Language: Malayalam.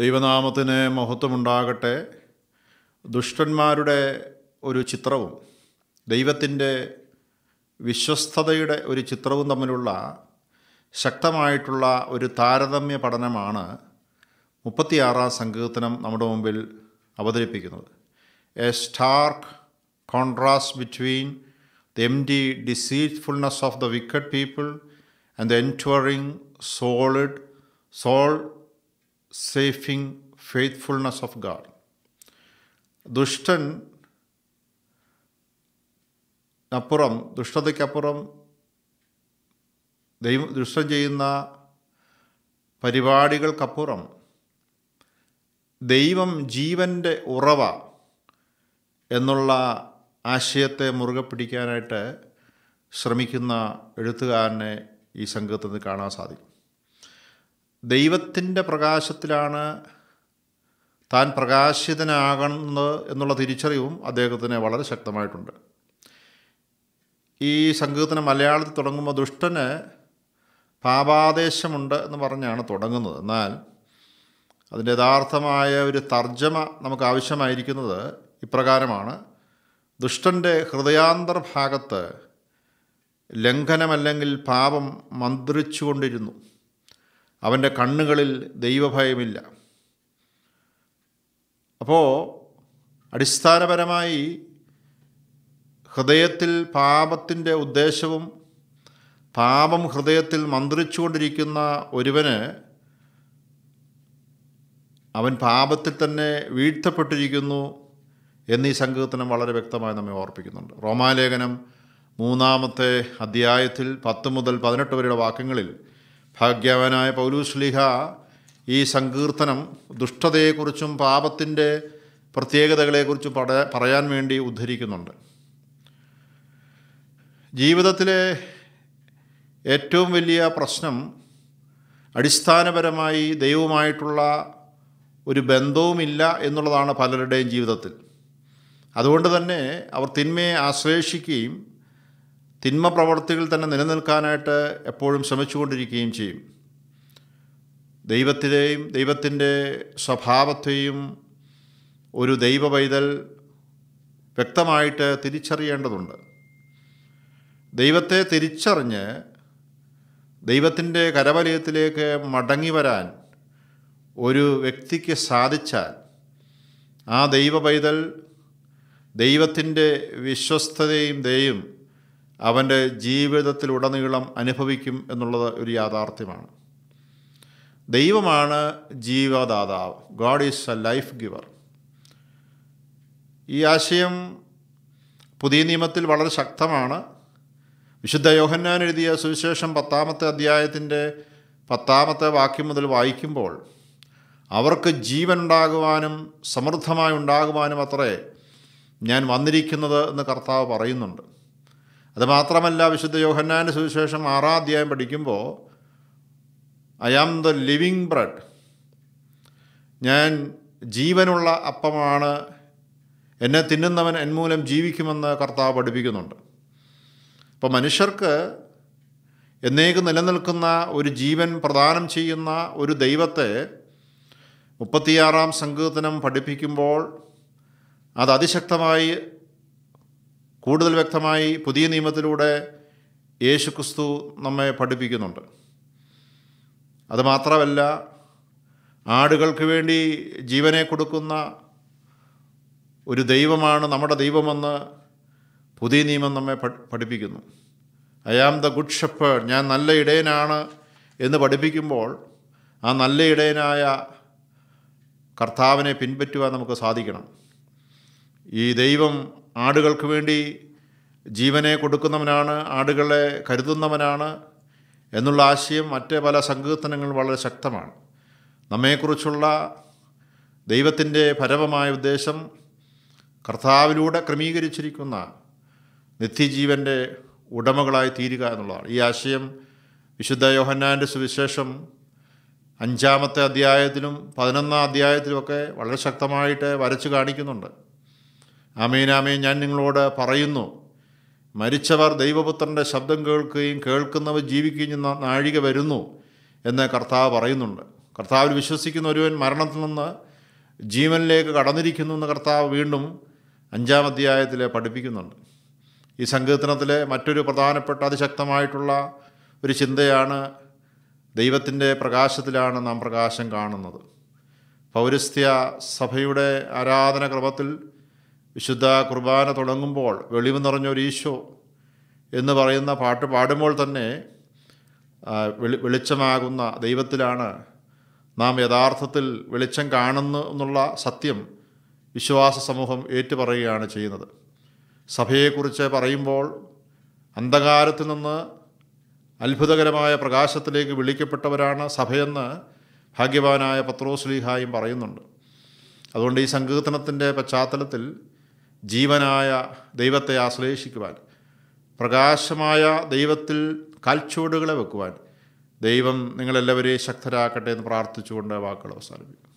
ദൈവനാമത്തിന് മഹത്വമുണ്ടാകട്ടെ ദുഷ്ടന്മാരുടെ ഒരു ചിത്രവും ദൈവത്തിൻ്റെ വിശ്വസ്തതയുടെ ഒരു ചിത്രവും തമ്മിലുള്ള ശക്തമായിട്ടുള്ള ഒരു താരതമ്യ പഠനമാണ് മുപ്പത്തിയാറാം സങ്കീർത്തനം നമ്മുടെ മുമ്പിൽ അവതരിപ്പിക്കുന്നത് a stark contrast between the M D deceitfulness of the wicked people and the enduring solid soul സേഫിങ് ഫെയ്ത്ത്ഫുൾനെസ് ഓഫ് ഗാഡ് ദുഷ്ടൻ അപ്പുറം ദുഷ്ടതയ്ക്കപ്പുറം ദൈവം ദുഷ്ടം ചെയ്യുന്ന പരിപാടികൾക്കപ്പുറം ദൈവം ജീവൻ്റെ ഉറവ എന്നുള്ള ആശയത്തെ മുറുകെ പിടിക്കാനായിട്ട് ശ്രമിക്കുന്ന എഴുത്തുകാരനെ ഈ സംഘത്തിൽ നിന്ന് കാണാൻ സാധിക്കും ദൈവത്തിൻ്റെ പ്രകാശത്തിലാണ് താൻ പ്രകാശിതനാകുന്നത് എന്നുള്ള തിരിച്ചറിവും അദ്ദേഹത്തിന് വളരെ ശക്തമായിട്ടുണ്ട് ഈ സംഗീതത്തിന് മലയാളത്തിൽ തുടങ്ങുമ്പോൾ ദുഷ്ടന് പാപാദേശമുണ്ട് എന്ന് പറഞ്ഞാണ് തുടങ്ങുന്നത് എന്നാൽ അതിൻ്റെ യഥാർത്ഥമായ ഒരു തർജ്ജമ നമുക്ക് ആവശ്യമായിരിക്കുന്നത് ഇപ്രകാരമാണ് ദുഷ്ടൻ്റെ ഹൃദയാന്തർഭാഗത്ത് ലംഘനമല്ലെങ്കിൽ പാപം മന്ത്രിച്ചുകൊണ്ടിരുന്നു അവൻ്റെ കണ്ണുകളിൽ ദൈവഭയമില്ല അപ്പോൾ അടിസ്ഥാനപരമായി ഹൃദയത്തിൽ പാപത്തിൻ്റെ ഉദ്ദേശവും പാപം ഹൃദയത്തിൽ മന്ത്രിച്ചുകൊണ്ടിരിക്കുന്ന ഒരുവന് അവൻ പാപത്തിൽ തന്നെ വീഴ്ത്തപ്പെട്ടിരിക്കുന്നു എന്നീ സങ്കീർത്തനം വളരെ വ്യക്തമായി നമ്മെ ഓർപ്പിക്കുന്നുണ്ട് റോമാലേഖനം മൂന്നാമത്തെ അധ്യായത്തിൽ പത്ത് മുതൽ പതിനെട്ട് വരെയുള്ള വാക്യങ്ങളിൽ ഭാഗ്യവാനായ പൗലൂസ്ലിഹ ഈ സങ്കീർത്തനം ദുഷ്ടതയെക്കുറിച്ചും പാപത്തിൻ്റെ പ്രത്യേകതകളെക്കുറിച്ചും പട പറയാൻ വേണ്ടി ഉദ്ധരിക്കുന്നുണ്ട് ജീവിതത്തിലെ ഏറ്റവും വലിയ പ്രശ്നം അടിസ്ഥാനപരമായി ദൈവമായിട്ടുള്ള ഒരു ബന്ധവുമില്ല എന്നുള്ളതാണ് പലരുടെയും ജീവിതത്തിൽ അതുകൊണ്ട് തന്നെ അവർ തിന്മയെ ആശ്ലേഷിക്കുകയും തിന്മ പ്രവർത്തികൾ തന്നെ നിലനിൽക്കാനായിട്ട് എപ്പോഴും ശ്രമിച്ചുകൊണ്ടിരിക്കുകയും ചെയ്യും ദൈവത്തിലെയും ദൈവത്തിൻ്റെ സ്വഭാവത്തെയും ഒരു ദൈവ പൈതൽ വ്യക്തമായിട്ട് തിരിച്ചറിയേണ്ടതുണ്ട് ദൈവത്തെ തിരിച്ചറിഞ്ഞ് ദൈവത്തിൻ്റെ കരവലയത്തിലേക്ക് മടങ്ങി വരാൻ ഒരു വ്യക്തിക്ക് സാധിച്ചാൽ ആ ദൈവ പൈതൽ ദൈവത്തിൻ്റെ വിശ്വസ്തതയും ദയും അവൻ്റെ ജീവിതത്തിലുടനീളം അനുഭവിക്കും എന്നുള്ളത് ഒരു യാഥാർത്ഥ്യമാണ് ദൈവമാണ് ജീവദാതാവ് God is a life giver ഈ ആശയം പുതിയ നിയമത്തിൽ വളരെ ശക്തമാണ് വിശുദ്ധ യോഹന്നാൻ എഴുതിയ സുവിശേഷം പത്താമത്തെ അധ്യായത്തിൻ്റെ പത്താമത്തെ വാക്യം മുതൽ വായിക്കുമ്പോൾ അവർക്ക് ജീവൻ ഉണ്ടാകുവാനും സമൃദ്ധമായി ഉണ്ടാകുവാനും അത്രേ ഞാൻ വന്നിരിക്കുന്നത് എന്ന് കർത്താവ് പറയുന്നുണ്ട് അതുമാത്രമല്ല വിശുദ്ധ യോഹന്നാൻ്റെ സുവിശേഷം ആറാം അധ്യായം പഠിക്കുമ്പോൾ I am the living bread ഞാൻ ജീവനുള്ള അപ്പമാണ് എന്നെ തിന്നുന്നവൻ എന്മൂലം ജീവിക്കുമെന്ന് കർത്താവ് പഠിപ്പിക്കുന്നുണ്ട് അപ്പോൾ മനുഷ്യർക്ക് എന്നേക്കും നിലനിൽക്കുന്ന ഒരു ജീവൻ പ്രദാനം ചെയ്യുന്ന ഒരു ദൈവത്തെ മുപ്പത്തിയാറാം സങ്കീർത്തനം പഠിപ്പിക്കുമ്പോൾ അത് അതിശക്തമായി കൂടുതൽ വ്യക്തമായി പുതിയ നിയമത്തിലൂടെ യേശുക്രിസ്തു നമ്മെ പഠിപ്പിക്കുന്നുണ്ട് അതുമാത്രമല്ല ആടുകൾക്ക് വേണ്ടി ജീവനെ കൊടുക്കുന്ന ഒരു ദൈവമാണ് നമ്മുടെ ദൈവമെന്ന് പുതിയ നിയമം നമ്മെ പഠിപ്പിക്കുന്നു I am the good shepherd ഞാൻ നല്ല ഇടയനാണ് എന്ന് പഠിപ്പിക്കുമ്പോൾ ആ നല്ല ഇടയനായ കർത്താവിനെ പിൻപറ്റുവാൻ നമുക്ക് സാധിക്കണം ഈ ദൈവം ആടുകൾക്ക് വേണ്ടി ജീവനെ കൊടുക്കുന്നവനാണ് ആടുകളെ കരുതുന്നവനാണ് എന്നുള്ള ആശയം മറ്റ് പല സങ്കീർത്തനങ്ങൾ വളരെ ശക്തമാണ് നമ്മെക്കുറിച്ചുള്ള ദൈവത്തിൻ്റെ പരമമായ ഉദ്ദേശം കർത്താവിലൂടെ ക്രമീകരിച്ചിരിക്കുന്ന നിത്യജീവൻ്റെ ഉടമകളായി തീരുക എന്നുള്ളതാണ് ഈ ആശയം വിശുദ്ധ യോഹന്നാൻ്റെ സുവിശേഷം അഞ്ചാമത്തെ അധ്യായത്തിലും പതിനൊന്നാം അധ്യായത്തിലുമൊക്കെ വളരെ ശക്തമായിട്ട് വരച്ച് കാണിക്കുന്നുണ്ട് ആമേനാമേ ഞാൻ നിങ്ങളോട് പറയുന്നു മരിച്ചവർ ദൈവപുത്രൻ്റെ ശബ്ദം കേൾക്കുകയും കേൾക്കുന്നവർ ജീവിക്കുകയും നാഴിക വരുന്നു എന്ന് കർത്താവ് പറയുന്നുണ്ട് കർത്താവിൽ വിശ്വസിക്കുന്ന ഒരുവൻ മരണത്തിൽ നിന്ന് ജീവനിലേക്ക് കടന്നിരിക്കുന്നു എന്ന് കർത്താവ് വീണ്ടും അഞ്ചാം അധ്യായത്തിൽ പഠിപ്പിക്കുന്നുണ്ട് ഈ സങ്കീർത്തനത്തിലെ മറ്റൊരു പ്രധാനപ്പെട്ട അതിശക്തമായിട്ടുള്ള ഒരു ചിന്തയാണ് ദൈവത്തിൻ്റെ പ്രകാശത്തിലാണ് നാം പ്രകാശം കാണുന്നത് പൗരസ്ത്യ സഭയുടെ ആരാധന ക്രമത്തിൽ വിശുദ്ധ കുർബാന തുടങ്ങുമ്പോൾ വെളിവ് നിറഞ്ഞൊരീശോ എന്ന് പറയുന്ന പാട്ട് പാടുമ്പോൾ തന്നെ വെളി വെളിച്ചമാകുന്ന ദൈവത്തിലാണ് നാം യഥാർത്ഥത്തിൽ വെളിച്ചം കാണുന്നു എന്നുള്ള സത്യം വിശ്വാസ സമൂഹം ഏറ്റുപറയുകയാണ് ചെയ്യുന്നത് സഭയെക്കുറിച്ച് പറയുമ്പോൾ അന്ധകാരത്തിൽ നിന്ന് അത്ഭുതകരമായ പ്രകാശത്തിലേക്ക് വിളിക്കപ്പെട്ടവരാണ് സഭയെന്ന് ഭാഗ്യവാനായ പത്രോസ്ലീഹായും പറയുന്നുണ്ട് അതുകൊണ്ട് ഈ സങ്കീർത്തനത്തിൻ്റെ പശ്ചാത്തലത്തിൽ ജീവനായ ദൈവത്തെ ആശ്ലേഷിക്കുവാൻ പ്രകാശമായ ദൈവത്തിൽ കാൽച്ചുവടുകളെ വെക്കുവാൻ ദൈവം നിങ്ങളെല്ലാവരെയും ശക്തരാക്കട്ടെ എന്ന് പ്രാർത്ഥിച്ചുകൊണ്ട് വാക്കുകൾ അവസാനിപ്പിക്കും